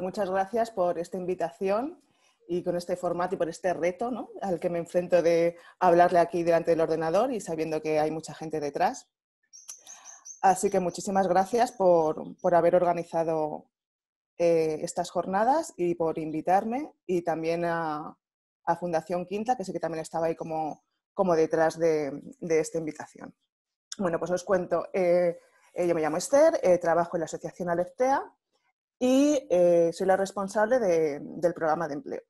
Muchas gracias por esta invitación y con este formato y por este reto al que me enfrento de hablarle aquí delante del ordenador y sabiendo que hay mucha gente detrás. Así que muchísimas gracias por, por haber organizado eh, estas jornadas y por invitarme y también a, a, Fundación Quinta, que sé que también estaba ahí como, como detrás de, de esta invitación. Bueno, pues os cuento. Eh, eh, yo me llamo Esther, trabajo en la asociación Aleftea y eh, soy la responsable del programa de empleo.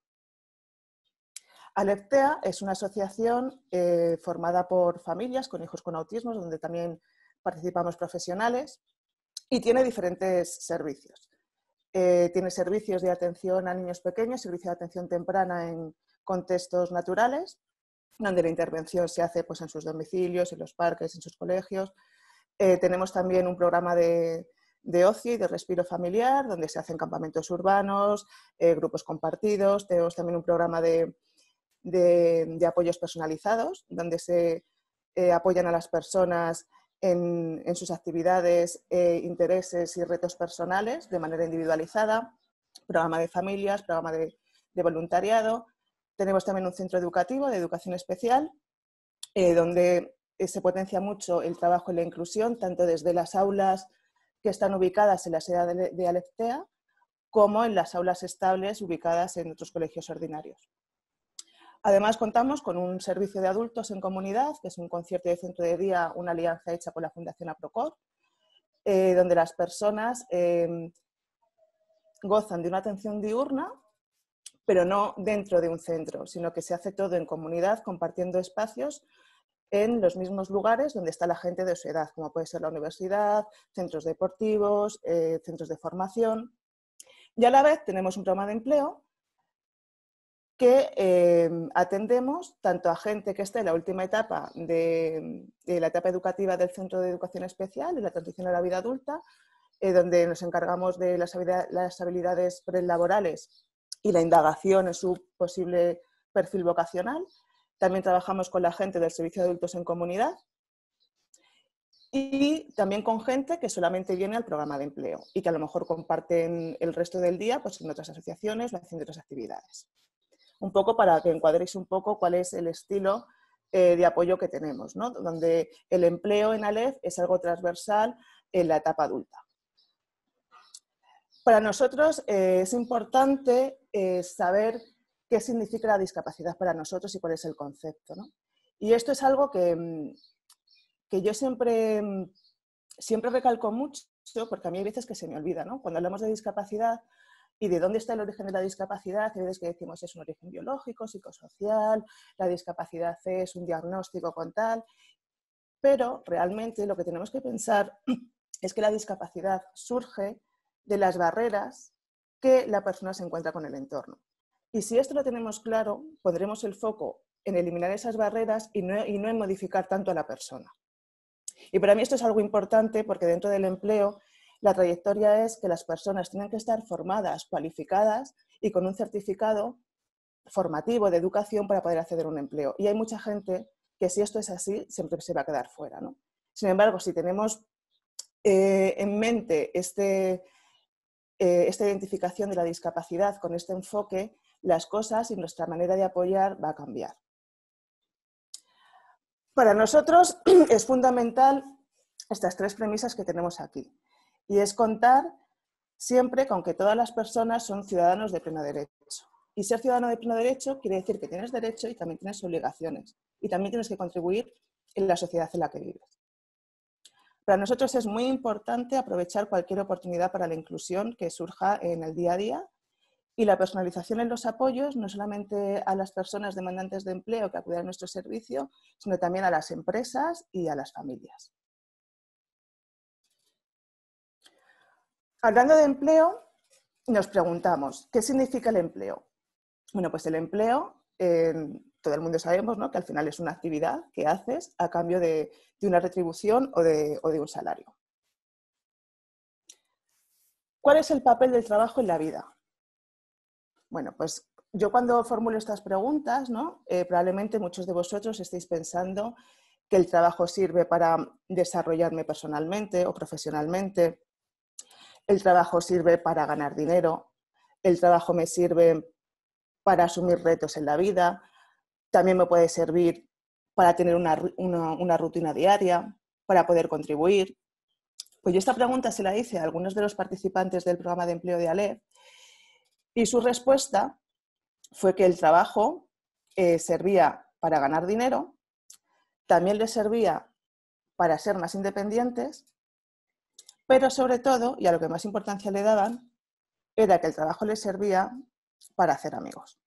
Aleptea es una asociación eh, formada por familias con hijos con autismo, donde también participamos profesionales y tiene diferentes servicios. Eh, tiene servicios de atención a niños pequeños, servicio de atención temprana en contextos naturales, donde la intervención se hace pues, en sus domicilios, en los parques, en sus colegios. tenemos también un programa de, de ocio y de respiro familiar, donde se hacen campamentos urbanos, eh, grupos compartidos. Tenemos también un programa de, apoyos personalizados, donde se eh, apoyan a las personas en, sus actividades, eh, intereses y retos personales de manera individualizada. Programa de familias, programa de, de voluntariado. Tenemos también un centro educativo de educación especial, donde se potencia mucho el trabajo en la inclusión, tanto desde las aulas que están ubicadas en la sede de Aleftea, como en las aulas estables ubicadas en otros colegios ordinarios. Además, contamos con un servicio de adultos en comunidad, que es un concierto de centro de día, una alianza hecha con la Fundación APROCOR, eh, donde las personas em, gozan de una atención diurna, pero no dentro de un centro, sino que se hace todo en comunidad, compartiendo espacios en los mismos lugares donde está la gente de su edad, como puede ser la universidad, centros deportivos, eh, centros de formación. Y a la vez tenemos un programa de empleo que eh, atendemos tanto a gente que está en la última etapa de, la etapa educativa del Centro de Educación Especial y la transición a la vida adulta, eh, donde nos encargamos de las habilidades prelaborales y la indagación en su posible perfil vocacional, también trabajamos con la gente del Servicio de Adultos en Comunidad y también con gente que solamente viene al programa de empleo y que a lo mejor comparten el resto del día pues, en otras asociaciones o haciendo otras actividades. Un poco para que encuadréis un poco cuál es el estilo eh, de apoyo que tenemos, ¿no? donde el empleo en Alef es algo transversal en la etapa adulta. Para nosotros eh, es importante eh, saber qué significa la discapacidad para nosotros y cuál es el concepto. Y esto es algo que, mm, yo siempre, mm, siempre recalco mucho, porque a mí hay veces que se me olvida, ¿no? Cuando hablamos de discapacidad y de dónde está el origen de la discapacidad, hay veces que decimos es un origen biológico, psicosocial, la discapacidad es un diagnóstico con tal, pero realmente lo que tenemos que pensar es que la discapacidad surge de las barreras que la persona se encuentra con el entorno. Y si esto lo tenemos claro, pondremos el foco en eliminar esas barreras y no, en modificar tanto a la persona. Y para mí esto es algo importante porque dentro del empleo la trayectoria es que las personas tienen que estar formadas, cualificadas y con un certificado formativo de educación para poder acceder a un empleo. Y hay mucha gente que si esto es así, siempre se va a quedar fuera. ¿no? Sin embargo, si tenemos eh, en mente este, eh, esta identificación de la discapacidad con este enfoque, las cosas y nuestra manera de apoyar va a cambiar. Para nosotros es fundamental estas tres premisas que tenemos aquí y es contar siempre con que todas las personas son ciudadanos de pleno derecho. Y ser ciudadano de pleno derecho quiere decir que tienes derecho y también tienes obligaciones y también tienes que contribuir en la sociedad en la que vives. Para nosotros es muy importante aprovechar cualquier oportunidad para la inclusión que surja en el día a día y la personalización en los apoyos, no solamente a las personas demandantes de empleo que acudan a nuestro servicio, sino también a las empresas y a las familias. Hablando de empleo, nos preguntamos, ¿qué significa el empleo? Bueno, pues el empleo, eh, todo el mundo sabemos que al final es una actividad que haces a cambio de, una retribución o de, o de un salario. ¿Cuál es el papel del trabajo en la vida? Bueno, pues yo cuando formulo estas preguntas, eh, probablemente muchos de vosotros estéis pensando que el trabajo sirve para desarrollarme personalmente o profesionalmente, el trabajo sirve para ganar dinero, el trabajo me sirve para asumir retos en la vida, también me puede servir para tener una, rutina diaria, para poder contribuir. Pues yo esta pregunta se la hice a algunos de los participantes del programa de empleo de Aleph, y su respuesta fue que el trabajo eh, servía para ganar dinero, también le servía para ser más independientes, pero sobre todo, y a lo que más importancia le daban, era que el trabajo le servía para hacer amigos.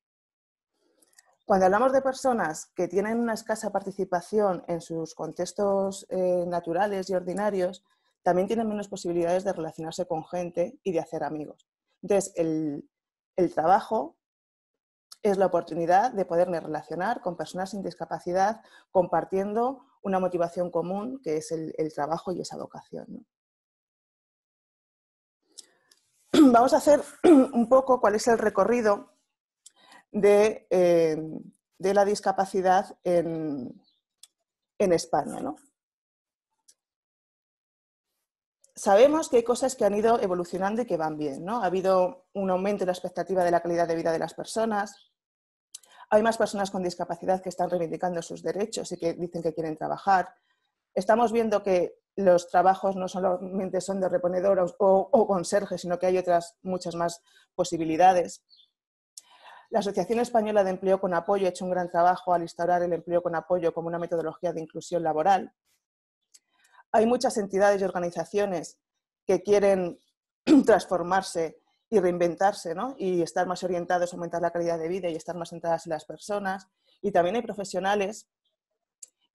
Cuando hablamos de personas que tienen una escasa participación en sus contextos eh, naturales y ordinarios, también tienen menos posibilidades de relacionarse con gente y de hacer amigos. Entonces, el, el trabajo es la oportunidad de poderme relacionar con personas sin discapacidad compartiendo una motivación común que es el, trabajo y esa vocación. Vamos a hacer un poco cuál es el recorrido de, eh, la discapacidad en, en España. ¿no? sabemos que hay cosas que han ido evolucionando y que van bien, ¿no? Ha habido un aumento en la expectativa de la calidad de vida de las personas, hay más personas con discapacidad que están reivindicando sus derechos y que dicen que quieren trabajar. Estamos viendo que los trabajos no solamente son de reponedor o, conserje, sino que hay otras muchas más posibilidades. La Asociación Española de Empleo con Apoyo ha hecho un gran trabajo al instaurar el empleo con apoyo como una metodología de inclusión laboral hay muchas entidades y organizaciones que quieren transformarse y reinventarse, ¿no? Y estar más orientados a aumentar la calidad de vida y estar más centradas en las personas. Y también hay profesionales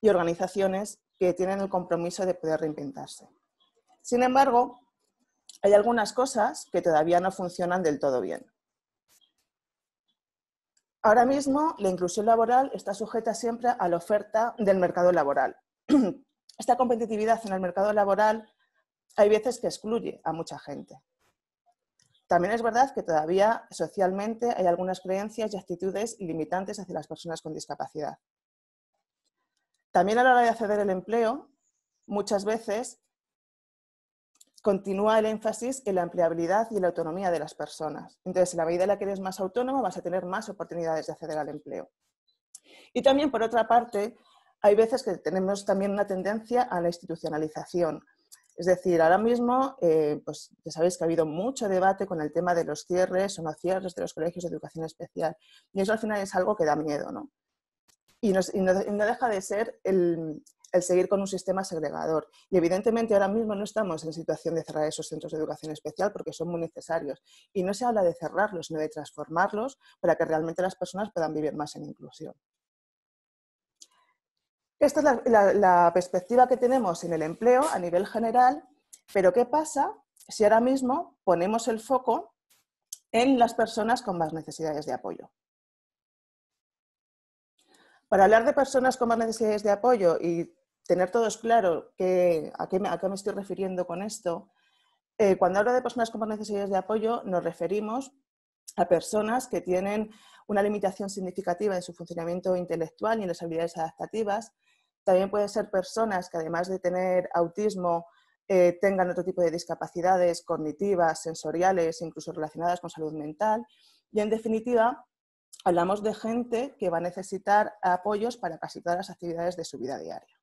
y organizaciones que tienen el compromiso de poder reinventarse. Sin embargo, hay algunas cosas que todavía no funcionan del todo bien. Ahora mismo, la inclusión laboral está sujeta siempre a la oferta del mercado laboral, esta competitividad en el mercado laboral hay veces que excluye a mucha gente. También es verdad que todavía socialmente hay algunas creencias y actitudes limitantes hacia las personas con discapacidad. También a la hora de acceder al empleo, muchas veces continúa el énfasis en la empleabilidad y en la autonomía de las personas. Entonces, en la medida en la que eres más autónomo, vas a tener más oportunidades de acceder al empleo. Y también, por otra parte, hay veces que tenemos también una tendencia a la institucionalización. Es decir, ahora mismo, eh, pues ya sabéis que ha habido mucho debate con el tema de los cierres o no cierres de los colegios de educación especial. Y eso al final es algo que da miedo, ¿no? Y, no, deja de ser el, seguir con un sistema segregador. Y evidentemente ahora mismo no estamos en situación de cerrar esos centros de educación especial porque son muy necesarios. Y no se habla de cerrarlos, sino de transformarlos para que realmente las personas puedan vivir más en inclusión. Esta es la, perspectiva que tenemos en el empleo a nivel general, pero ¿qué pasa si ahora mismo ponemos el foco en las personas con más necesidades de apoyo? Para hablar de personas con más necesidades de apoyo y tener todos claro a, qué me, estoy refiriendo con esto, eh, cuando hablo de personas con más necesidades de apoyo nos referimos a personas que tienen una limitación significativa en su funcionamiento intelectual y en las habilidades adaptativas. También pueden ser personas que además de tener autismo, eh, tengan otro tipo de discapacidades cognitivas, sensoriales, incluso relacionadas con salud mental. Y en definitiva, hablamos de gente que va a necesitar apoyos para casi todas las actividades de su vida diaria.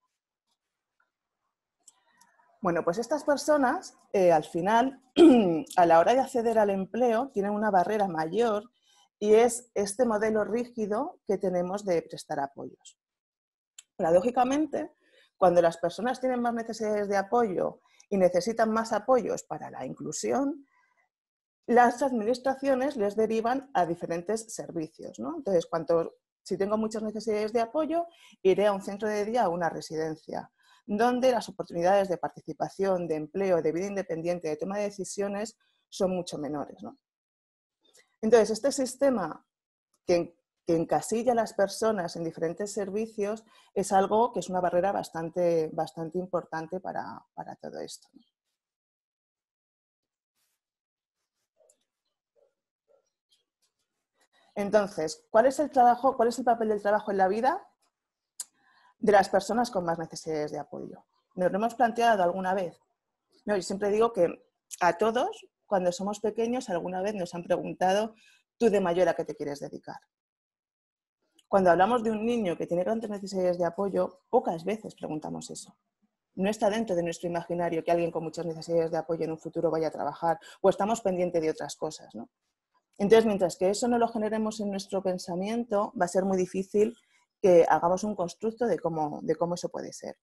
Bueno, pues estas personas eh, al final, a la hora de acceder al empleo, tienen una barrera mayor y es este modelo rígido que tenemos de prestar apoyos. Paradójicamente, cuando las personas tienen más necesidades de apoyo y necesitan más apoyos para la inclusión, las administraciones les derivan a diferentes servicios. Entonces, si tengo muchas necesidades de apoyo, iré a un centro de día o una residencia donde las oportunidades de participación, de empleo, de vida independiente, de toma de decisiones son mucho menores. ¿no? Entonces, este sistema que, encasilla a las personas en diferentes servicios es algo que es una barrera bastante, bastante importante para, todo esto. Entonces, ¿cuál es el trabajo, cuál es el papel del trabajo en la vida? de las personas con más necesidades de apoyo. Nos lo hemos planteado alguna vez. No, siempre digo que a todos, cuando somos pequeños, alguna vez nos han preguntado, tú de mayor a qué te quieres dedicar. Cuando hablamos de un niño que tiene grandes necesidades de apoyo, pocas veces preguntamos eso. No está dentro de nuestro imaginario que alguien con muchas necesidades de apoyo en un futuro vaya a trabajar o estamos pendientes de otras cosas. ¿no? Entonces, mientras que eso no lo generemos en nuestro pensamiento, va a ser muy difícil que hagamos un constructo de cómo, eso puede ser.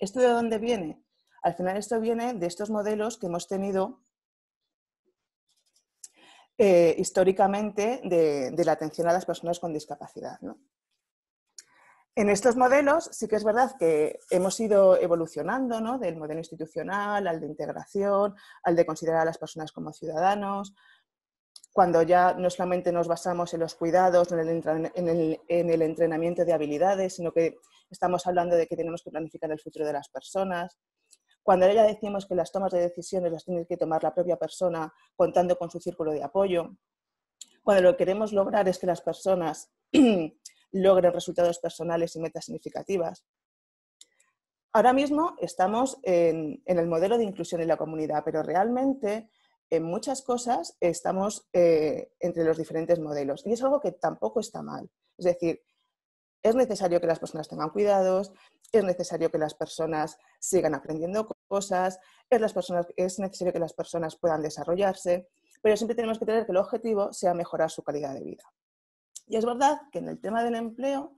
¿Esto de dónde viene? Al final esto viene de estos modelos que hemos tenido eh, históricamente de, la atención a las personas con discapacidad. En estos modelos sí que es verdad que hemos ido evolucionando del modelo institucional al de integración, al de considerar a las personas como ciudadanos, cuando ya no solamente nos basamos en los cuidados, en el, entrenamiento de habilidades, sino que estamos hablando de que tenemos que planificar el futuro de las personas. Cuando ya decimos que las tomas de decisiones las tiene que tomar la propia persona contando con su círculo de apoyo. Cuando lo que queremos lograr es que las personas logren resultados personales y metas significativas. Ahora mismo estamos en el modelo de inclusión en la comunidad, pero realmente en muchas cosas estamos eh, entre los diferentes modelos. Y es algo que tampoco está mal. Es decir, es necesario que las personas tengan cuidados, es necesario que las personas sigan aprendiendo cosas, las personas, es necesario que las personas puedan desarrollarse, pero siempre tenemos que tener que el objetivo sea mejorar su calidad de vida. Y es verdad que en el tema del empleo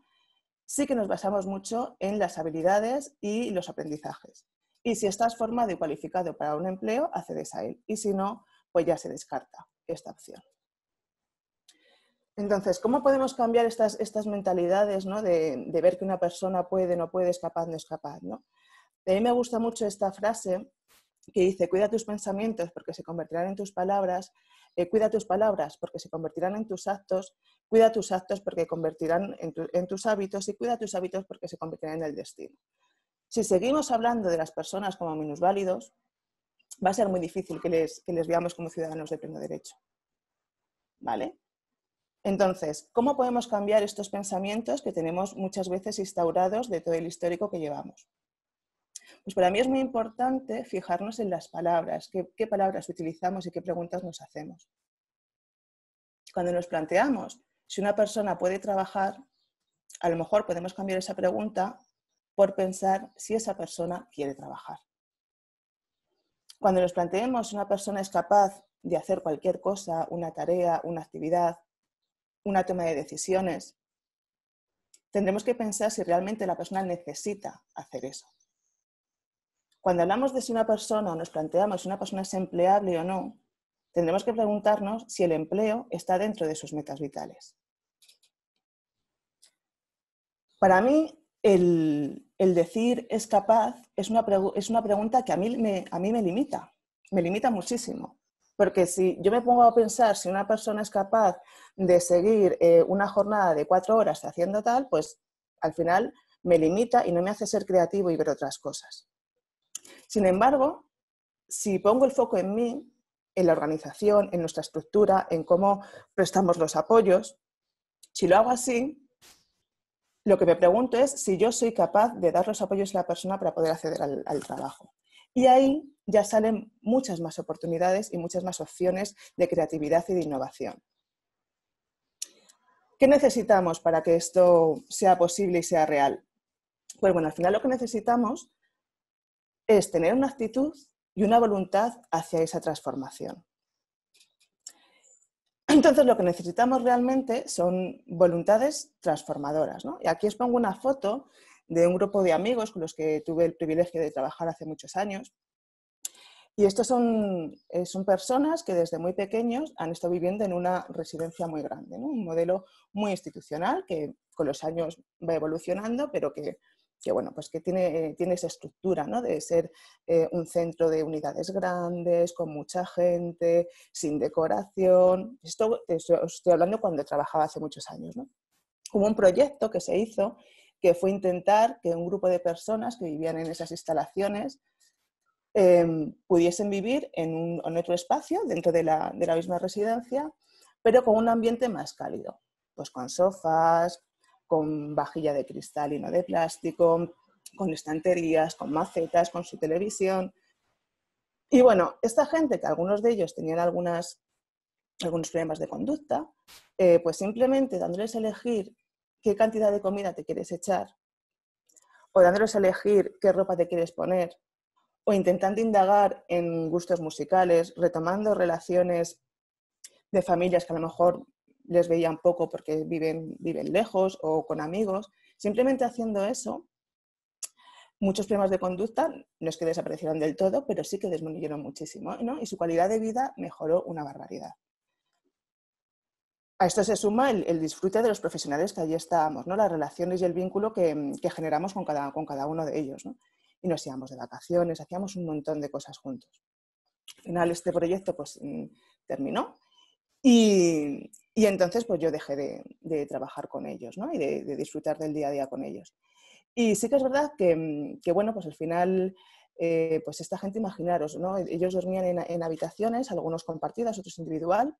sí que nos basamos mucho en las habilidades y los aprendizajes. Y si estás formado y cualificado para un empleo, accedes a él. Y si no, pues ya se descarta esta opción. Entonces, ¿cómo podemos cambiar estas, mentalidades de, ver que una persona puede, no puede, es capaz, no es capaz? A mí me gusta mucho esta frase que dice, cuida tus pensamientos porque se convertirán en tus palabras, eh, cuida tus palabras porque se convertirán en tus actos, cuida tus actos porque convertirán en tus hábitos y cuida tus hábitos porque se convertirán en el destino. Si seguimos hablando de las personas como minusválidos, va a ser muy difícil que les, veamos como ciudadanos de pleno derecho. ¿Vale? Entonces, ¿cómo podemos cambiar estos pensamientos que tenemos muchas veces instaurados de todo el histórico que llevamos? Pues para mí es muy importante fijarnos en las palabras, qué palabras utilizamos y qué preguntas nos hacemos. Cuando nos planteamos si una persona puede trabajar, a lo mejor podemos cambiar esa pregunta por pensar si esa persona quiere trabajar. Cuando nos planteemos si una persona es capaz de hacer cualquier cosa, una tarea, una actividad, una toma de decisiones, tendremos que pensar si realmente la persona necesita hacer eso. Cuando hablamos de si una persona o nos planteamos si una persona es empleable o no, tendremos que preguntarnos si el empleo está dentro de sus metas vitales. Para mí, el, decir es capaz es una, es una pregunta que a mí, me, a mí me limita, me limita muchísimo. Porque si yo me pongo a pensar si una persona es capaz de seguir eh, una jornada de cuatro horas haciendo tal, pues al final me limita y no me hace ser creativo y ver otras cosas. Sin embargo, si pongo el foco en mí, en la organización, en nuestra estructura, en cómo prestamos los apoyos, si lo hago así, lo que me pregunto es si yo soy capaz de dar los apoyos a la persona para poder acceder al, trabajo. Y ahí ya salen muchas más oportunidades y muchas más opciones de creatividad y de innovación. ¿Qué necesitamos para que esto sea posible y sea real? Pues bueno, al final lo que necesitamos es tener una actitud y una voluntad hacia esa transformación. Entonces lo que necesitamos realmente son voluntades transformadoras. ¿no? Y aquí os pongo una foto de un grupo de amigos con los que tuve el privilegio de trabajar hace muchos años. Y estos son, eh, personas que desde muy pequeños han estado viviendo en una residencia muy grande, un modelo muy institucional que con los años va evolucionando, pero que que bueno, pues que tiene, eh, tiene esa estructura, ¿no? De ser eh, un centro de unidades grandes, con mucha gente, sin decoración. Esto, os estoy hablando cuando trabajaba hace muchos años, ¿no? Hubo un proyecto que se hizo que fue intentar que un grupo de personas que vivían en esas instalaciones em, pudiesen vivir en, un, otro espacio dentro de la, de la misma residencia, pero con un ambiente más cálido, pues con sofás, con vajilla de cristal y no de plástico, con estanterías, con macetas, con su televisión. Y bueno, esta gente, que algunos de ellos tenían algunas, algunos problemas de conducta, eh, pues simplemente dándoles a elegir qué cantidad de comida te quieres echar, o dándoles a elegir qué ropa te quieres poner, o intentando indagar en gustos musicales, retomando relaciones de familias que a lo mejor les veían poco porque viven, viven lejos o con amigos. Simplemente haciendo eso, muchos problemas de conducta no es que desaparecieron del todo, pero sí que disminuyeron muchísimo ¿no? y su calidad de vida mejoró una barbaridad. A esto se suma el, el, disfrute de los profesionales que allí estábamos, ¿no? las relaciones y el vínculo que, que generamos con cada, con cada, uno de ellos. ¿no? Y nos íbamos de vacaciones, hacíamos un montón de cosas juntos. Al final este proyecto pues, mm, terminó y, y entonces pues yo dejé de, trabajar con ellos ¿no? y de, disfrutar del día a día con ellos. Y sí que es verdad que, mm, que bueno, pues al final, eh, pues esta gente, imaginaros, ¿no? E-, ellos dormían en, habitaciones, algunos compartidas, otros individual,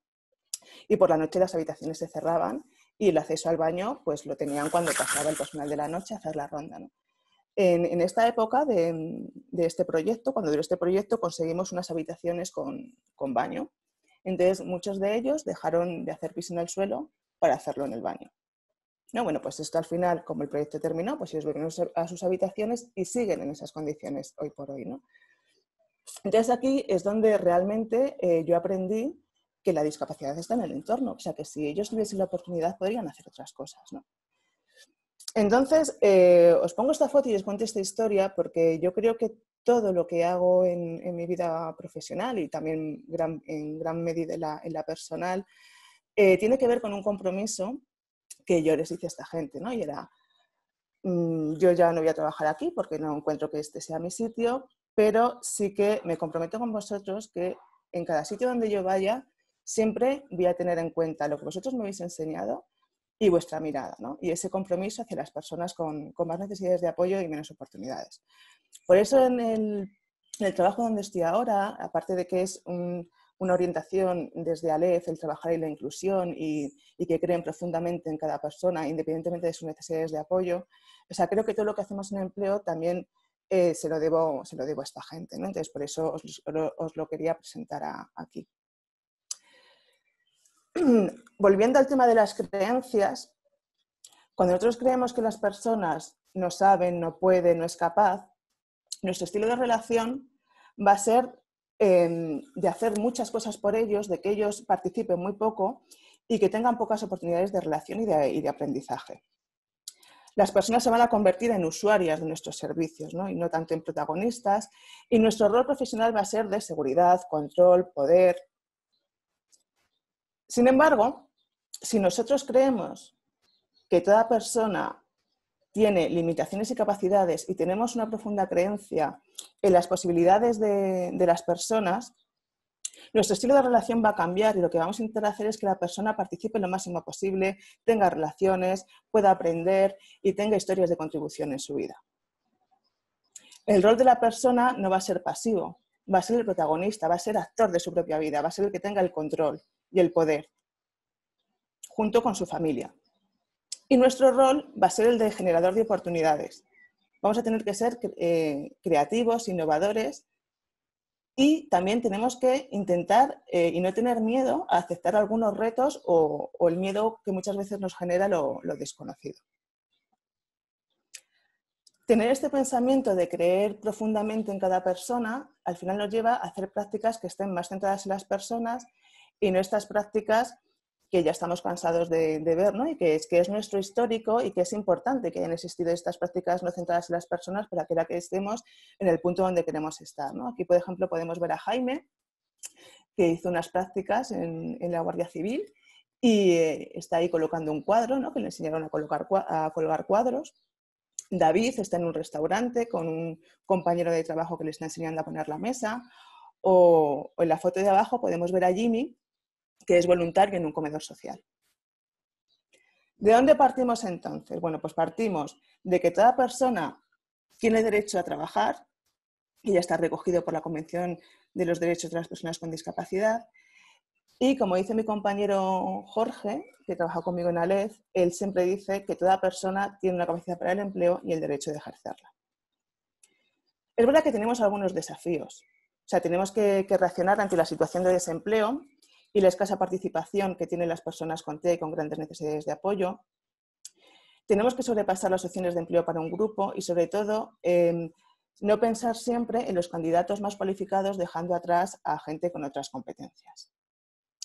y por la noche las habitaciones se cerraban y el acceso al baño pues lo tenían cuando pasaba el personal de la noche a hacer la ronda. En, en, esta época de, de, este proyecto, cuando duró este proyecto, conseguimos unas habitaciones con, con baño entonces, muchos de ellos dejaron de hacer pis en el suelo para hacerlo en el baño. No, bueno, pues esto al final, como el proyecto terminó, pues ellos volvieron a sus habitaciones y siguen en esas condiciones hoy por hoy, ¿no? Entonces aquí es donde realmente eh, yo aprendí que la discapacidad está en el entorno, o sea que si ellos tuviesen la oportunidad podrían hacer otras cosas, ¿no? Entonces, eh, os pongo esta foto y os cuento esta historia porque yo creo que todo lo que hago en, mi vida profesional y también en gran medida en la, personal, eh, tiene que ver con un compromiso que yo les hice a esta gente, ¿no? Y era, mm, yo ya no voy a trabajar aquí porque no encuentro que este sea mi sitio, pero sí que me comprometo con vosotros que en cada sitio donde yo vaya, siempre voy a tener en cuenta lo que vosotros me habéis enseñado y vuestra mirada, ¿no? Y ese compromiso hacia las personas con, más necesidades de apoyo y menos oportunidades. Por eso en el, trabajo donde estoy ahora, aparte de que es una orientación desde Alef, el trabajar en la inclusión y, que creen profundamente en cada persona, independientemente de sus necesidades de apoyo, o sea, creo que todo lo que hacemos en empleo también eh, se, lo debo, se lo debo a esta gente, ¿no? Entonces, por eso os, lo quería presentar aquí. volviendo al tema de las creencias, cuando nosotros creemos que las personas no saben, no pueden, no es capaz, nuestro estilo de relación va a ser em, de hacer muchas cosas por ellos, de que ellos participen muy poco y que tengan pocas oportunidades de relación y de, aprendizaje. Las personas se van a convertir en usuarias de nuestros servicios y no tanto en protagonistas y nuestro rol profesional va a ser de seguridad, control, poder, sin embargo, si nosotros creemos que toda persona tiene limitaciones y capacidades y tenemos una profunda creencia en las posibilidades de, las personas, nuestro estilo de relación va a cambiar y lo que vamos a intentar hacer es que la persona participe lo máximo posible, tenga relaciones, pueda aprender y tenga historias de contribución en su vida. El rol de la persona no va a ser pasivo, va a ser el protagonista, va a ser actor de su propia vida, va a ser el que tenga el control y el poder, junto con su familia. Y nuestro rol va a ser el de generador de oportunidades. Vamos a tener que ser eh, creativos, innovadores y también tenemos que intentar eh, y no tener miedo a aceptar algunos retos o, el miedo que muchas veces nos genera lo, lo desconocido. Tener este pensamiento de creer profundamente en cada persona al final nos lleva a hacer prácticas que estén más centradas en las personas y no estas prácticas que ya estamos cansados de, ver, ¿no? Y que es, que es nuestro histórico y que es importante que hayan existido estas prácticas no centradas en las personas para que la que estemos en el punto donde queremos estar, ¿no? Aquí, por ejemplo, podemos ver a Jaime, que hizo unas prácticas en, la Guardia Civil y eh, está ahí colocando un cuadro, ¿no? Que le enseñaron a, colocar, a colgar cuadros. David está en un restaurante con un compañero de trabajo que le está enseñando a poner la mesa. o en la foto de abajo podemos ver a Jimmy que es voluntario en un comedor social. ¿De dónde partimos entonces? Bueno, pues partimos de que toda persona tiene derecho a trabajar, y ya está recogido por la Convención de los Derechos de las Personas con Discapacidad. Y como dice mi compañero Jorge, que trabaja conmigo en ALEZ, él siempre dice que toda persona tiene una capacidad para el empleo y el derecho de ejercerla. Es verdad que tenemos algunos desafíos. O sea, tenemos que, que reaccionar ante la situación de desempleo y la escasa participación que tienen las personas con T y con grandes necesidades de apoyo. Tenemos que sobrepasar las opciones de empleo para un grupo y, sobre todo, em, no pensar siempre en los candidatos más cualificados dejando atrás a gente con otras competencias.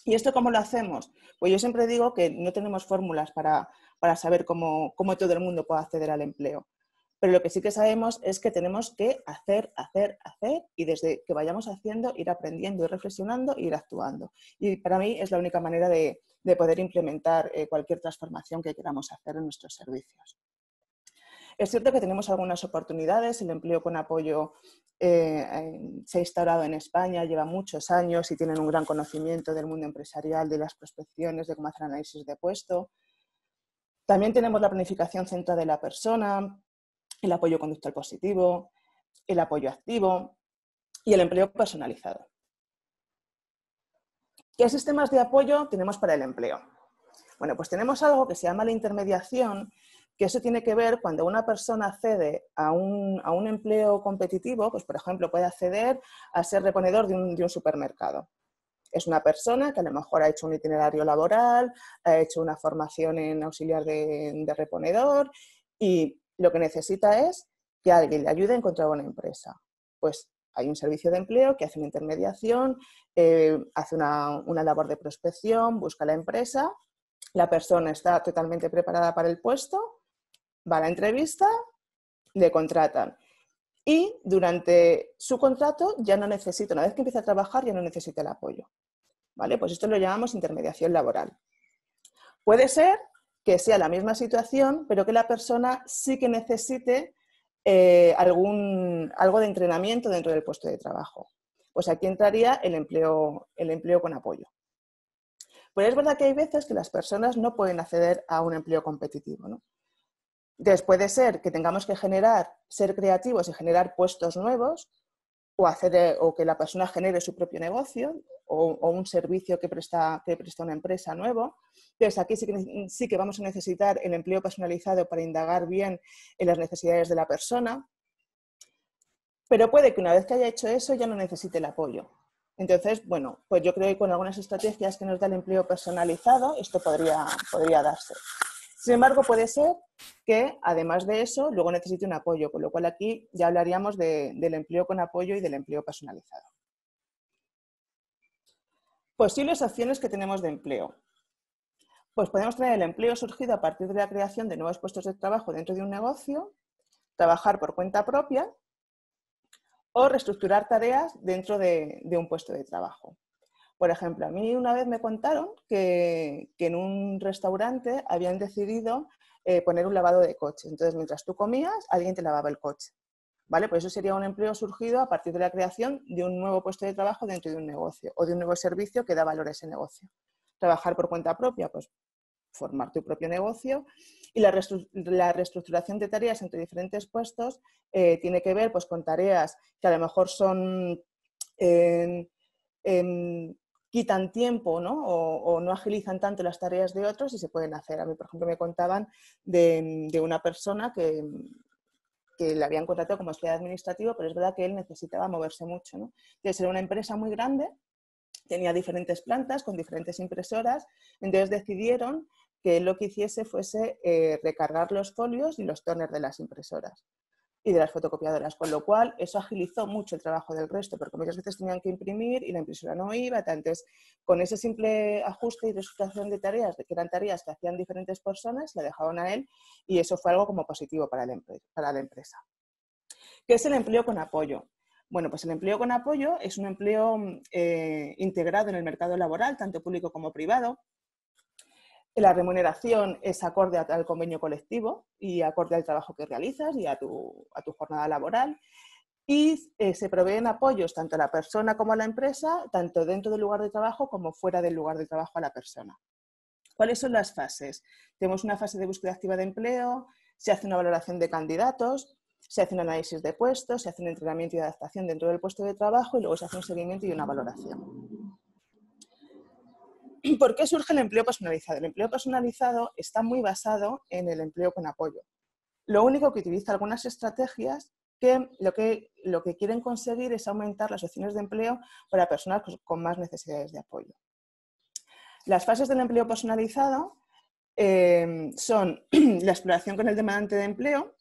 ¿Y esto cómo lo hacemos? Pues yo siempre digo que no tenemos fórmulas para, saber cómo todo el mundo puede acceder al empleo. Pero lo que sí que sabemos es que tenemos que hacer, hacer, hacer y desde que vayamos haciendo, ir aprendiendo, ir reflexionando, e ir actuando. Y para mí es la única manera de, poder implementar eh, cualquier transformación que queramos hacer en nuestros servicios. Es cierto que tenemos algunas oportunidades, el empleo con apoyo eh, se ha instaurado en España, lleva muchos años y tienen un gran conocimiento del mundo empresarial, de las prospecciones, de cómo hacer análisis de puesto. También tenemos la planificación centrada de la persona, el apoyo conductual positivo, el apoyo activo y el empleo personalizado. ¿Qué sistemas de apoyo tenemos para el empleo? Bueno, pues tenemos algo que se llama la intermediación, que eso tiene que ver cuando una persona accede a un, empleo competitivo, pues por ejemplo puede acceder a ser reponedor de un, supermercado es una persona que a lo mejor ha hecho un itinerario laboral, ha hecho una formación en auxiliar de, de reponedor y lo que necesita es que alguien le ayude a encontrar una empresa. Pues hay un servicio de empleo que hace una intermediación, eh, hace una, una, labor de prospección, busca la empresa, la persona está totalmente preparada para el puesto, va a la entrevista, le contratan. Y durante su contrato ya no necesita, una vez que empieza a trabajar, ya no necesita el apoyo. ¿Vale? Pues esto lo llamamos intermediación laboral. Puede ser que sea la misma situación, pero que la persona sí que necesite eh, algo de entrenamiento dentro del puesto de trabajo. Pues aquí entraría el empleo, el empleo con apoyo. Pero es verdad que hay veces que las personas no pueden acceder a un empleo competitivo. Después de ser que tengamos que generar, ser creativos y generar puestos nuevos, o, hacer, o que la persona genere su propio negocio o, un servicio que presta, que presta una empresa nuevo. Entonces, aquí sí que, sí que vamos a necesitar el empleo personalizado para indagar bien en las necesidades de la persona, pero puede que una vez que haya hecho eso ya no necesite el apoyo. Entonces, bueno, pues yo creo que con algunas estrategias que nos da el empleo personalizado esto podría darse. Sin embargo, puede ser que, además de eso, luego necesite un apoyo, con lo cual aquí ya hablaríamos del empleo con apoyo y del empleo personalizado. Posibles opciones que tenemos de empleo. Pues podemos tener el empleo surgido a partir de la creación de nuevos puestos de trabajo dentro de un negocio, trabajar por cuenta propia o reestructurar tareas dentro de un puesto de trabajo. Por ejemplo, a mí una vez me contaron que, en un restaurante habían decidido eh, poner un lavado de coche. Entonces, mientras tú comías, alguien te lavaba el coche. ¿Vale? Pues eso sería un empleo surgido a partir de la creación de un nuevo puesto de trabajo dentro de un negocio o de un nuevo servicio que da valor a ese negocio. Trabajar por cuenta propia, pues formar tu propio negocio y la, reestructuración de tareas entre diferentes puestos eh, tiene que ver pues, con tareas que a lo mejor son quitan tiempo O, no agilizan tanto las tareas de otros y se pueden hacer. A mí, por ejemplo, me contaban de, una persona que, que le habían contratado como estudiante administrativo, pero es verdad que él necesitaba moverse mucho. Entonces, era una empresa muy grande, tenía diferentes plantas con diferentes impresoras, entonces decidieron que lo que hiciese fuese eh, recargar los folios y los toners de las impresoras y de las fotocopiadoras, con lo cual eso agilizó mucho el trabajo del resto, porque muchas veces tenían que imprimir y la impresora no iba. Entonces, con ese simple ajuste y resultación de tareas, que eran tareas que hacían diferentes personas, la dejaron a él y eso fue algo como positivo para la, empresa. ¿Qué es el empleo con apoyo? Bueno, pues el empleo con apoyo es un empleo mm, eh, integrado en el mercado laboral, tanto público como privado, la remuneración es acorde al convenio colectivo y acorde al trabajo que realizas y a tu, a tu jornada laboral. Y eh, se proveen apoyos tanto a la persona como a la empresa, tanto dentro del lugar de trabajo como fuera del lugar de trabajo a la persona. ¿Cuáles son las fases? Tenemos una fase de búsqueda activa de empleo, se hace una valoración de candidatos, se hace un análisis de puestos, se hace un entrenamiento y adaptación dentro del puesto de trabajo y luego se hace un seguimiento y una valoración. ¿por qué surge el empleo personalizado? El empleo personalizado está muy basado en el empleo con apoyo. Lo único que utiliza algunas estrategias que lo que, lo que quieren conseguir es aumentar las opciones de empleo para personas con más necesidades de apoyo. Las fases del empleo personalizado eh, son la exploración con el demandante de empleo,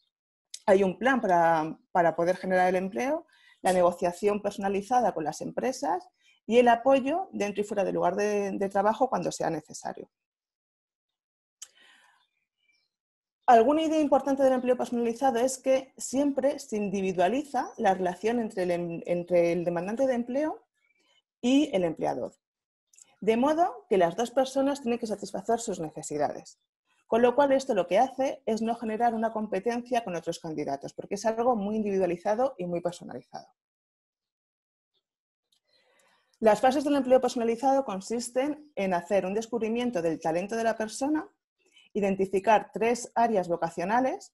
hay un plan para, para poder generar el empleo, la negociación personalizada con las empresas y el apoyo dentro y fuera del lugar de, trabajo cuando sea necesario. Alguna idea importante del empleo personalizado es que siempre se individualiza la relación em, entre el demandante de empleo y el empleador. De modo que las dos personas tienen que satisfacer sus necesidades. Con lo cual, esto lo que hace es no generar una competencia con otros candidatos, porque es algo muy individualizado y muy personalizado. Las fases del empleo personalizado consisten en hacer un descubrimiento del talento de la persona, identificar tres áreas vocacionales.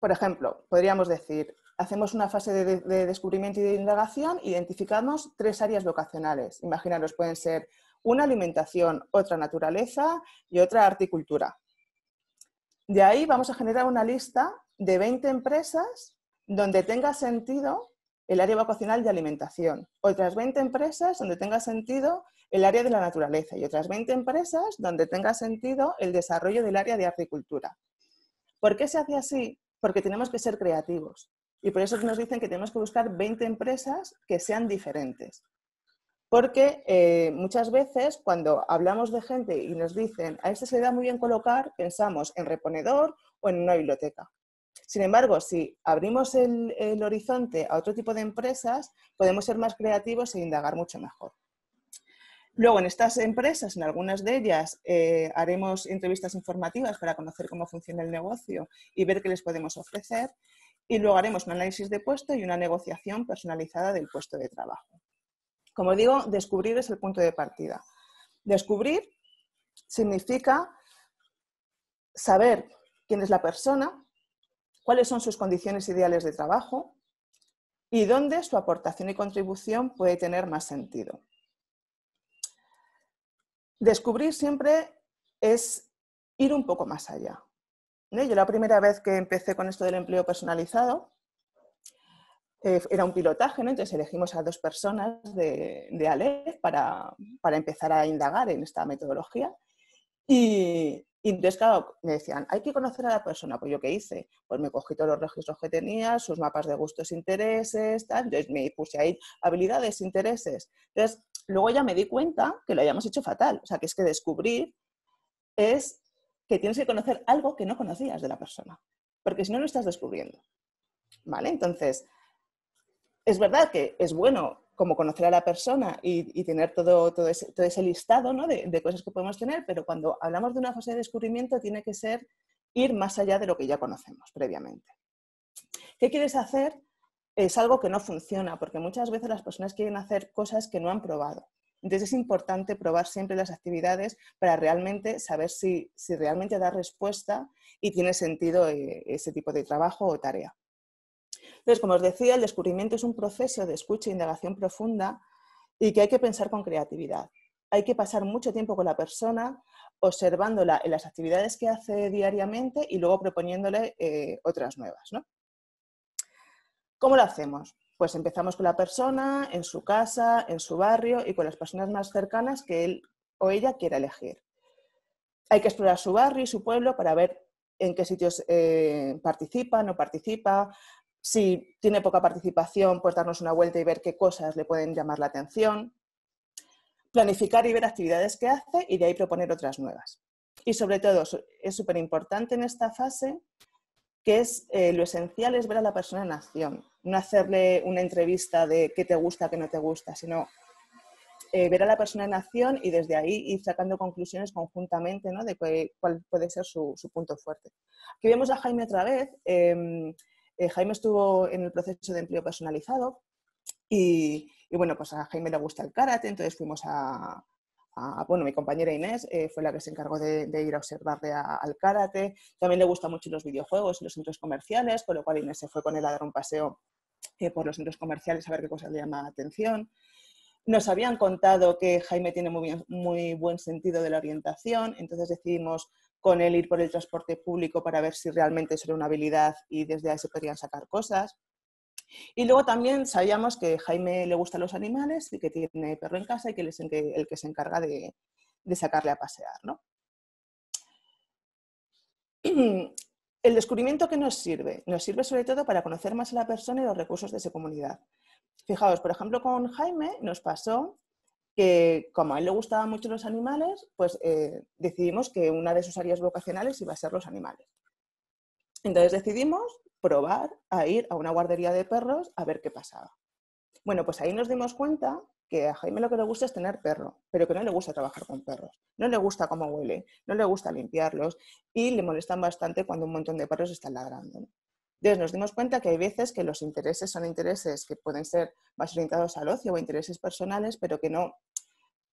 Por ejemplo, podríamos decir, hacemos una fase de, descubrimiento y de indagación, identificamos tres áreas vocacionales. Imaginaros, pueden ser una alimentación, otra naturaleza y otra articultura. De ahí vamos a generar una lista de 20 empresas donde tenga sentido el área vacacional de alimentación, otras 20 empresas donde tenga sentido el área de la naturaleza y otras 20 empresas donde tenga sentido el desarrollo del área de agricultura. ¿Por qué se hace así? Porque tenemos que ser creativos y por eso nos dicen que tenemos que buscar 20 empresas que sean diferentes. Porque eh, muchas veces cuando hablamos de gente y nos dicen a este se le da muy bien colocar, pensamos en reponedor o en una biblioteca. Sin embargo, si abrimos el, horizonte a otro tipo de empresas, podemos ser más creativos e indagar mucho mejor. Luego, en estas empresas, en algunas de ellas, eh, haremos entrevistas informativas para conocer cómo funciona el negocio y ver qué les podemos ofrecer. Y luego haremos un análisis de puesto y una negociación personalizada del puesto de trabajo. Como digo, descubrir es el punto de partida. Descubrir significa saber quién es la persona, cuáles son sus condiciones ideales de trabajo y dónde su aportación y contribución puede tener más sentido. Descubrir siempre es ir un poco más allá. ¿eh? Yo la primera vez que empecé con esto del empleo personalizado, eh, era un pilotaje, entonces elegimos a dos personas de, de para, empezar a indagar en esta metodología y, entonces, claro, me decían, hay que conocer a la persona. Pues yo qué hice? Pues me cogí todos los registros que tenía, sus mapas de gustos, intereses, tal. Entonces me puse ahí habilidades, intereses. Entonces, luego ya me di cuenta que lo habíamos hecho fatal. O sea, que es que descubrir es que tienes que conocer algo que no conocías de la persona, porque si no lo estás descubriendo. ¿Vale? Entonces, es verdad que es bueno como conocer a la persona y, tener todo, ese, listado de, cosas que podemos tener, pero cuando hablamos de una fase de descubrimiento tiene que ser ir más allá de lo que ya conocemos previamente. ¿Qué quieres hacer? Es algo que no funciona, porque muchas veces las personas quieren hacer cosas que no han probado. Entonces es importante probar siempre las actividades para realmente saber si, si realmente da respuesta y tiene sentido eh, ese tipo de trabajo o tarea. Entonces, como os decía, el descubrimiento es un proceso de escucha e indagación profunda y que hay que pensar con creatividad. Hay que pasar mucho tiempo con la persona, observándola en las actividades que hace diariamente y luego proponiéndole eh, otras nuevas. ¿Cómo lo hacemos? Pues empezamos con la persona, en su casa, en su barrio y con las personas más cercanas que él o ella quiera elegir. Hay que explorar su barrio y su pueblo para ver en qué sitios eh, participa, no participa, si tiene poca participación, pues darnos una vuelta y ver qué cosas le pueden llamar la atención. Planificar y ver actividades que hace y de ahí proponer otras nuevas. Y sobre todo, es súper importante en esta fase que es eh, lo esencial es ver a la persona en acción, no hacerle una entrevista de qué te gusta, qué no te gusta, sino eh, ver a la persona en acción y desde ahí ir sacando conclusiones conjuntamente ¿no? de cuál puede ser su, punto fuerte. Aquí vemos a Jaime otra vez. Em, eh, Jaime estuvo en el proceso de empleo personalizado y, bueno, pues a Jaime le gusta el karate, entonces fuimos a, bueno, mi compañera Inés eh, fue la que se encargó de, ir a observarle al karate, también le gustan mucho los videojuegos y los centros comerciales, con lo cual Inés se fue con él a dar un paseo eh, por los centros comerciales a ver qué cosas le llama la atención. Nos habían contado que Jaime tiene muy buen sentido de la orientación, entonces decidimos con el ir por el transporte público para ver si realmente eso era una habilidad y desde ahí se podrían sacar cosas. Y luego también sabíamos que Jaime le gustan los animales y que tiene perro en casa y que él es el que, se encarga de, sacarle a pasear. El descubrimiento que nos sirve, nos sirve sobre todo para conocer más a la persona y los recursos de su comunidad. Fijaos, por ejemplo, con Jaime nos pasó que como a él le gustaban mucho los animales, pues eh, decidimos que una de sus áreas vocacionales iba a ser los animales. Entonces decidimos probar a ir a una guardería de perros a ver qué pasaba. Bueno, pues ahí nos dimos cuenta que a Jaime lo que le gusta es tener perro, pero que no le gusta trabajar con perros, no le gusta cómo huele, no le gusta limpiarlos y le molestan bastante cuando un montón de perros están ladrando. Entonces nos dimos cuenta que hay veces que los intereses son intereses que pueden ser más orientados al ocio o intereses personales, pero que no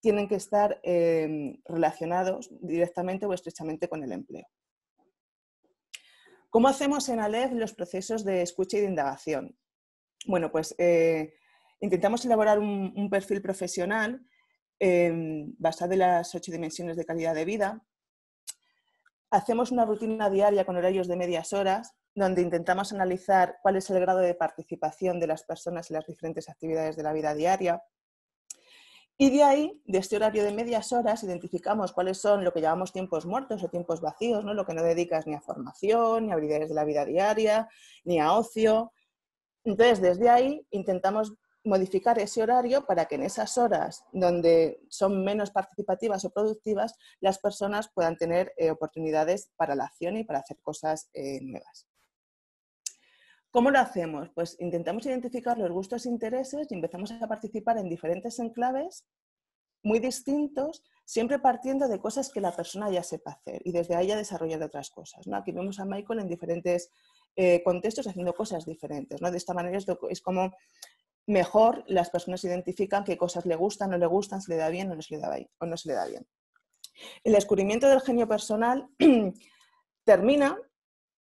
tienen que estar em, relacionados directamente o estrechamente con el empleo. ¿Cómo hacemos en ALEF los procesos de escucha y de indagación? Bueno, pues eh, intentamos elaborar un, perfil profesional em, basado en las ocho dimensiones de calidad de vida. Hacemos una rutina diaria con horarios de medias horas donde intentamos analizar cuál es el grado de participación de las personas en las diferentes actividades de la vida diaria. Y de ahí, de este horario de medias horas, identificamos cuáles son lo que llamamos tiempos muertos o tiempos vacíos, ¿no? lo que no dedicas ni a formación, ni a habilidades de la vida diaria, ni a ocio. Entonces, desde ahí intentamos modificar ese horario para que en esas horas donde son menos participativas o productivas, las personas puedan tener eh, oportunidades para la acción y para hacer cosas eh, nuevas. ¿Cómo lo hacemos? Pues intentamos identificar los gustos e intereses y empezamos a participar en diferentes enclaves muy distintos, siempre partiendo de cosas que la persona ya sepa hacer y desde ahí ya desarrollar otras cosas. Aquí vemos a Michael en diferentes eh, contextos haciendo cosas diferentes. De esta manera es, como mejor las personas identifican qué cosas le gustan, no le gustan, se le da bien o no se le da, bien. El descubrimiento del genio personal termina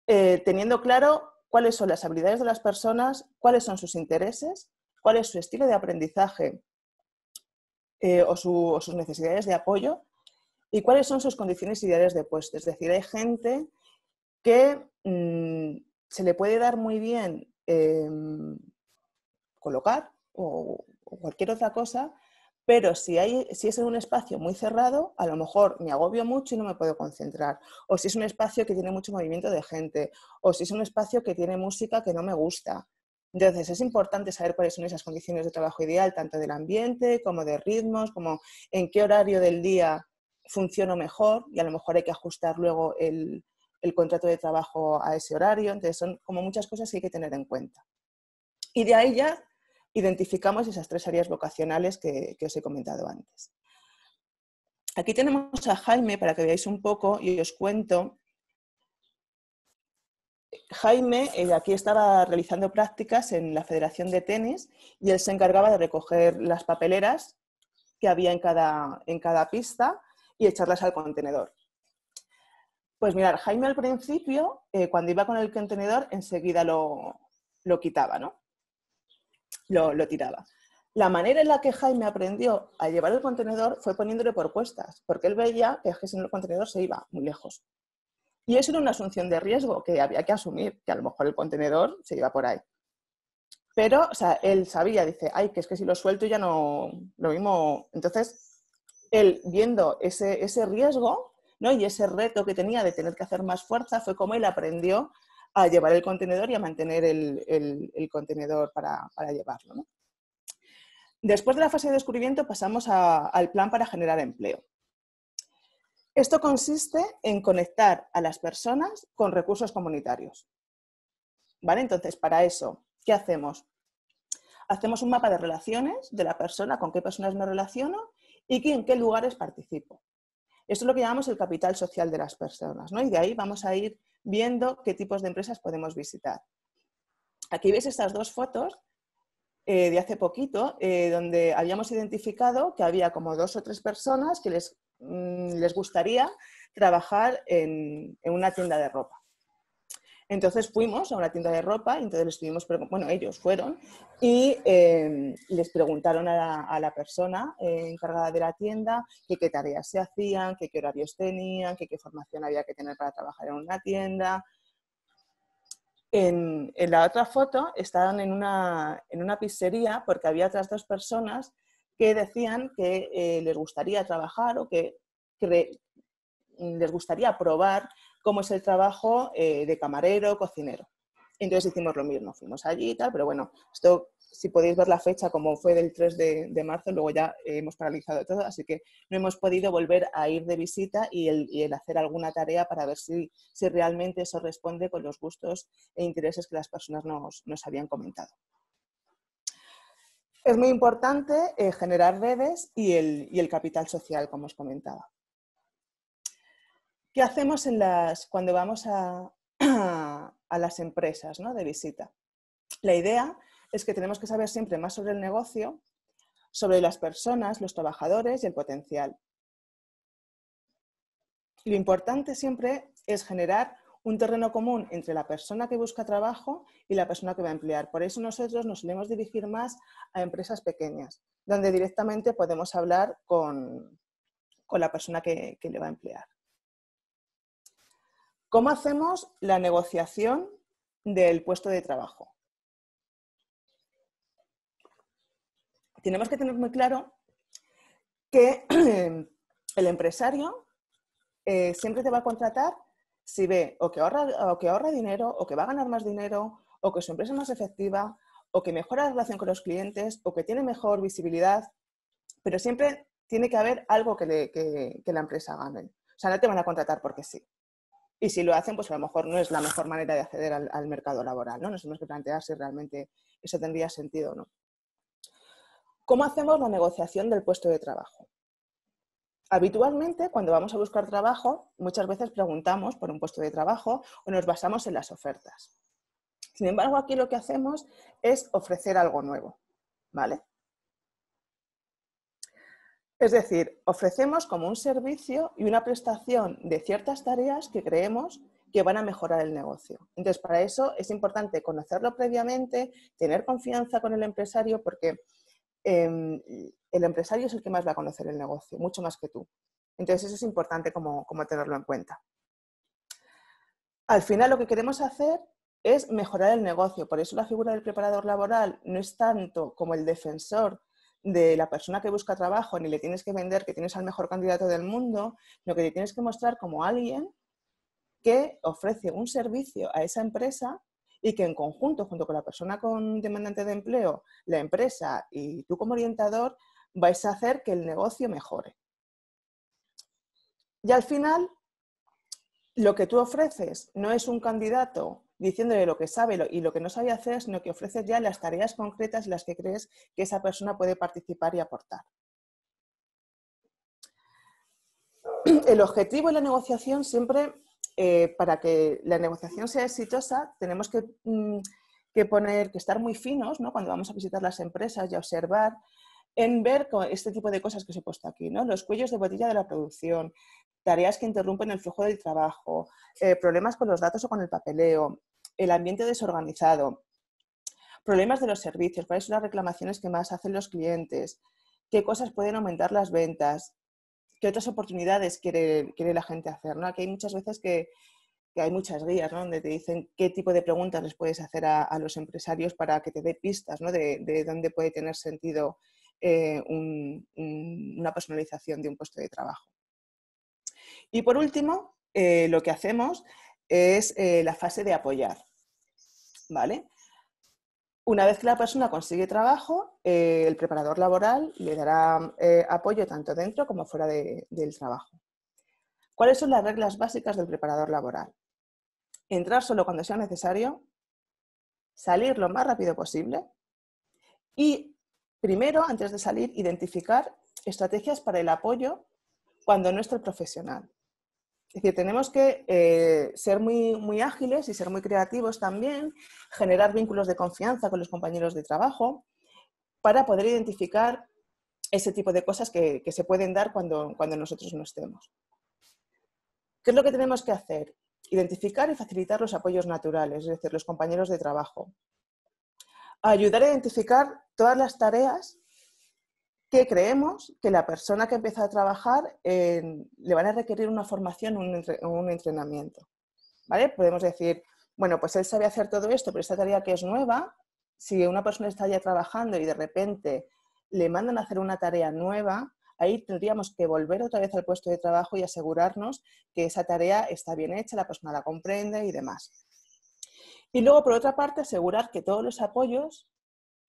eh, teniendo claro cuáles son las habilidades de las personas, cuáles son sus intereses, cuál es su estilo de aprendizaje eh, o, sus necesidades de apoyo y cuáles son sus condiciones ideales de puesto. Es decir, hay gente que mm, se le puede dar muy bien em, colocar o cualquier otra cosa, pero si, es en un espacio muy cerrado, a lo mejor me agobio mucho y no me puedo concentrar. O si es un espacio que tiene mucho movimiento de gente. O si es un espacio que tiene música que no me gusta. Entonces, es importante saber cuáles son esas condiciones de trabajo ideal, tanto del ambiente como de ritmos, como en qué horario del día funciono mejor y a lo mejor hay que ajustar luego el, el contrato de trabajo a ese horario. Entonces, son como muchas cosas que hay que tener en cuenta. Y de ahí ya identificamos esas tres áreas vocacionales que, os he comentado antes. Aquí tenemos a Jaime para que veáis un poco y os cuento Jaime eh, aquí estaba realizando prácticas en la Federación de Tenis y él se encargaba de recoger las papeleras que había en cada, en cada pista y echarlas al contenedor. Pues mirar, Jaime al principio, eh, cuando iba con el contenedor, enseguida lo, lo quitaba, ¿no? lo, tiraba. La manera en la que Jaime aprendió a llevar el contenedor fue poniéndole por cuestas, porque él veía que sin el contenedor se iba muy lejos. Y eso era una asunción de riesgo que había que asumir, que a lo mejor el contenedor se iba por ahí. Pero, él sabía, dice, ay, que es que si lo suelto ya no, lo mismo. Entonces, él viendo ese, ese riesgo ¿no? y ese reto que tenía de tener que hacer más fuerza, fue como él aprendió a llevar el contenedor y a mantener el, contenedor para, llevarlo. Después de la fase de descubrimiento pasamos al plan para generar empleo. Esto consiste en conectar a las personas con recursos comunitarios. ¿Vale? Entonces, para eso, ¿qué hacemos? Hacemos un mapa de relaciones de la persona, con qué personas me relaciono y en qué lugares participo. Esto es lo que llamamos el capital social de las personas, ¿no? Y de ahí vamos a ir viendo qué tipos de empresas podemos visitar. Aquí veis estas dos fotos eh, de hace poquito, eh, donde habíamos identificado que había como dos o tres personas que les, mm, les gustaría trabajar en una tienda de ropa. Entonces fuimos a una tienda de ropa y entonces les bueno, ellos fueron y em, les preguntaron a la, persona eh, encargada de la tienda qué tareas se hacían, qué horarios tenían, qué formación había que tener para trabajar en una tienda. En, la otra foto estaban en una, pizzería porque había otras dos personas que decían que eh, les gustaría trabajar o que les gustaría probar cómo es el trabajo eh, de camarero, cocinero. Entonces hicimos lo mismo, fuimos allí y tal, pero bueno, esto si podéis ver la fecha, como fue del 3 de, marzo, luego ya hemos paralizado todo, así que no hemos podido volver a ir de visita y el, hacer alguna tarea para ver si, realmente eso responde con los gustos e intereses que las personas nos, habían comentado. Es muy importante eh, generar redes y el capital social, como os comentaba. ¿Qué hacemos cuando vamos a, las empresas de visita? La idea es que tenemos que saber siempre más sobre el negocio, sobre las personas, los trabajadores y el potencial. Lo importante siempre es generar un terreno común entre la persona que busca trabajo y la persona que va a emplear. Por eso nosotros nos solemos dirigir más a empresas pequeñas, donde directamente podemos hablar con, la persona que le va a emplear. ¿Cómo hacemos la negociación del puesto de trabajo? Tenemos que tener muy claro que el empresario eh, siempre te va a contratar si ve o que, ahorra, o que ahorra dinero, o que va a ganar más dinero, o que su empresa es más efectiva, o que mejora la relación con los clientes, o que tiene mejor visibilidad, pero siempre tiene que haber algo que la empresa gane. O sea, no te van a contratar porque sí. Y si lo hacen, pues a lo mejor no es la mejor manera de acceder al, mercado laboral, ¿no? Nos tenemos que plantear si realmente eso tendría sentido o no. ¿Cómo hacemos la negociación del puesto de trabajo? Habitualmente, cuando vamos a buscar trabajo, muchas veces preguntamos por un puesto de trabajo o nos basamos en las ofertas. Sin embargo, aquí lo que hacemos es ofrecer algo nuevo, ¿vale? Es decir, ofrecemos como un servicio y una prestación de ciertas tareas que creemos que van a mejorar el negocio. Entonces, para eso es importante conocerlo previamente, tener confianza con el empresario, porque em, el empresario es el que más va a conocer el negocio, mucho más que tú. Entonces, eso es importante como, como tenerlo en cuenta. Al final, lo que queremos hacer es mejorar el negocio. Por eso la figura del preparador laboral no es tanto como el defensor de la persona que busca trabajo, ni le tienes que vender que tienes al mejor candidato del mundo, sino que te tienes que mostrar como alguien que ofrece un servicio a esa empresa y que en conjunto, junto con la persona con demandante de empleo, la empresa y tú como orientador, vais a hacer que el negocio mejore. Y al final, lo que tú ofreces no es un candidato diciéndole lo que sabe y lo que no sabe hacer, sino que ofreces ya las tareas concretas y las que crees que esa persona puede participar y aportar. El objetivo de la negociación siempre, eh, para que la negociación sea exitosa, tenemos mm, que, poner, que estar muy finos ¿no? cuando vamos a visitar las empresas y a observar en ver este tipo de cosas que os he puesto aquí, ¿no? Los cuellos de botella de la producción, tareas que interrumpen el flujo del trabajo, eh, problemas con los datos o con el papeleo, el ambiente desorganizado, problemas de los servicios, cuáles son las reclamaciones que más hacen los clientes, qué cosas pueden aumentar las ventas, qué otras oportunidades quiere, la gente hacer. ¿no? Aquí hay muchas veces que, hay muchas guías donde te dicen qué tipo de preguntas les puedes hacer a, los empresarios para que te dé pistas ¿no? de, de, dónde puede tener sentido eh, una personalización de un puesto de trabajo. Y por último, eh, lo que hacemos es eh, la fase de apoyar. ¿vale? Una vez que la persona consigue trabajo, eh, el preparador laboral le dará eh, apoyo tanto dentro como fuera del trabajo. ¿Cuáles son las reglas básicas del preparador laboral? Entrar solo cuando sea necesario, salir lo más rápido posible y primero, antes de salir, identificar estrategias para el apoyo cuando no esté el profesional. Es decir, tenemos que eh, ser muy, ágiles y ser muy creativos también, generar vínculos de confianza con los compañeros de trabajo para poder identificar ese tipo de cosas que, se pueden dar cuando, cuando nosotros no estemos. ¿Qué es lo que tenemos que hacer? Identificar y facilitar los apoyos naturales, es decir, los compañeros de trabajo. Ayudar a identificar todas las tareas que creemos que la persona que empieza a trabajar eh, le van a requerir una formación, un, un, entrenamiento. ¿vale? Podemos decir, bueno, pues él sabe hacer todo esto, pero esta tarea que es nueva, si una persona está ya trabajando y de repente le mandan a hacer una tarea nueva, ahí tendríamos que volver otra vez al puesto de trabajo y asegurarnos que esa tarea está bien hecha, la persona la comprende y demás. Y luego, por otra parte, asegurar que todos los apoyos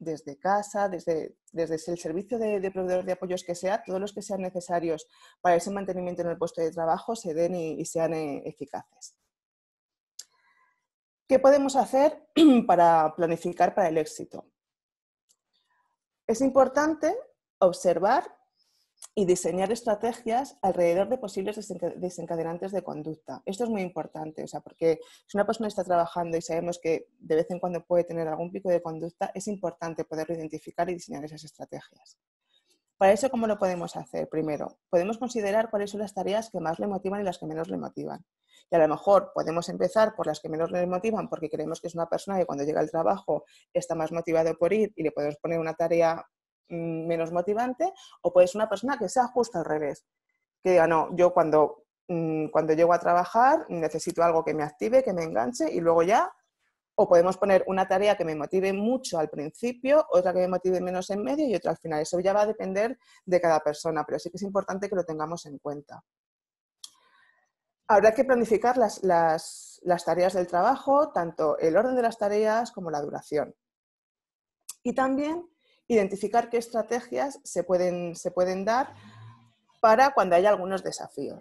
desde casa, desde, desde el servicio de, proveedores proveedor de apoyos que sea, todos los que sean necesarios para ese mantenimiento en el puesto de trabajo se den y sean eh, eficaces. ¿Qué podemos hacer para planificar para el éxito? Es importante observar y diseñar estrategias alrededor de posibles desencadenantes de conducta. Esto es muy importante, sea, porque si una persona está trabajando y sabemos que de vez en cuando puede tener algún pico de conducta, es importante poderlo identificar y diseñar esas estrategias. Para eso, ¿cómo lo podemos hacer? Primero, podemos considerar cuáles son las tareas que más le motivan y las que menos le motivan. Y a lo mejor podemos empezar por las que menos le motivan porque creemos que es una persona que cuando llega al trabajo está más motivado por ir y le podemos poner una tarea Mm, menos motivante, o puede ser una persona que sea justo al revés, que diga, no, yo cuando, mm, cuando llego a trabajar necesito algo que me active, que me enganche y luego ya o podemos poner una tarea que me motive mucho al principio, otra que me motive menos en medio y otra al final. Eso ya va a depender de cada persona, pero sí que es importante que lo tengamos en cuenta. Habrá que planificar las, las, las tareas del trabajo, tanto el orden de las tareas como la duración. Y también identificar qué estrategias se pueden, se pueden dar para cuando haya algunos desafíos.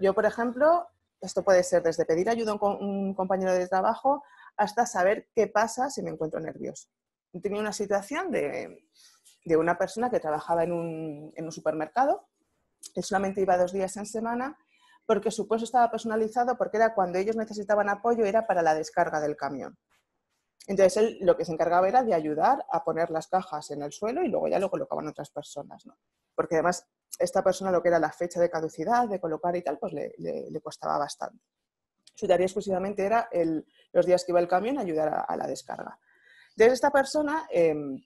Yo, por ejemplo, esto puede ser desde pedir ayuda a un compañero de trabajo hasta saber qué pasa si me encuentro nervioso. Tenía una situación de, una persona que trabajaba en un, en un, supermercado. que solamente iba dos días en semana porque su puesto estaba personalizado porque era cuando ellos necesitaban apoyo, era para la descarga del camión. Entonces él lo que se encargaba era de ayudar a poner las cajas en el suelo y luego ya lo colocaban otras personas, ¿no? Porque además esta persona lo que era la fecha de caducidad, de colocar y tal, pues le, costaba bastante. Su tarea exclusivamente era los días que iba el camión ayudar a, la descarga. Entonces esta persona em,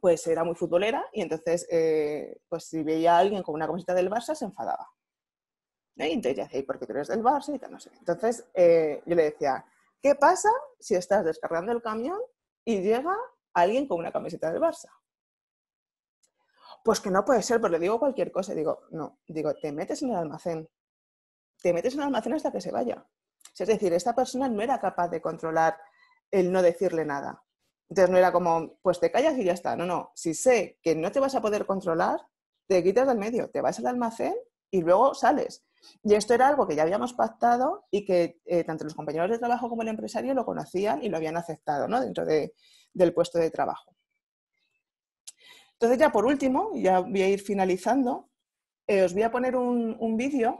pues era muy futbolera y entonces eh, pues si veía a alguien con una camiseta del Barça se enfadaba. Y entonces decía, por qué tú eres del Barça? no sé. Entonces eh, yo le decía, ¿Qué pasa si estás descargando el camión y llega alguien con una camiseta del Barça? Pues que no puede ser, porque le digo cualquier cosa. Digo, no, digo, te metes en el almacén. Te metes en el almacén hasta que se vaya. Es decir, esta persona no era capaz de controlar el no decirle nada. Entonces no era como, pues te callas y ya está. No, no. Si sé que no te vas a poder controlar, te quitas del medio, te vas al almacén y luego sales. Y esto era algo que ya habíamos pactado y que eh, tanto los compañeros de trabajo como el empresario lo conocían y lo habían aceptado ¿no? dentro del puesto de trabajo. Entonces ya por último, ya voy a ir finalizando, eh, os voy a poner un, vídeo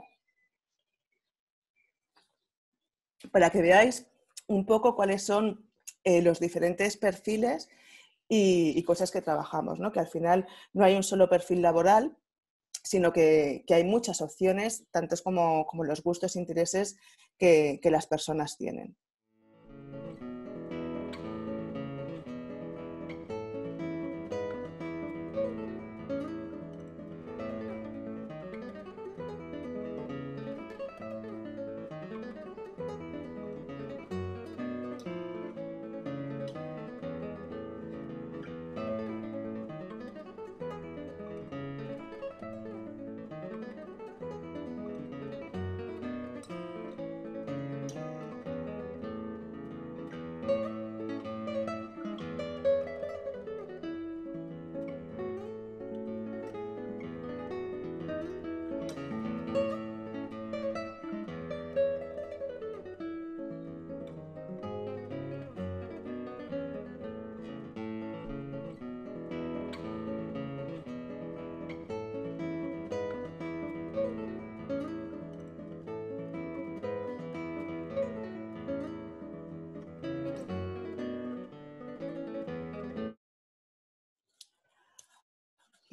para que veáis un poco cuáles son eh, los diferentes perfiles y, y, cosas que trabajamos, ¿no? que al final no hay un solo perfil laboral, sino que, hay muchas opciones, tantos como, los gustos e intereses que las personas tienen.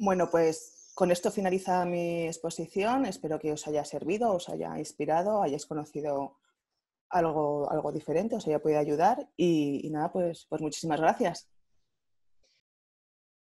Bueno, pues con esto finaliza mi exposición. Espero que os haya servido, os haya inspirado, hayáis conocido algo, algo diferente, os haya podido ayudar. Y, nada, pues, pues muchísimas gracias.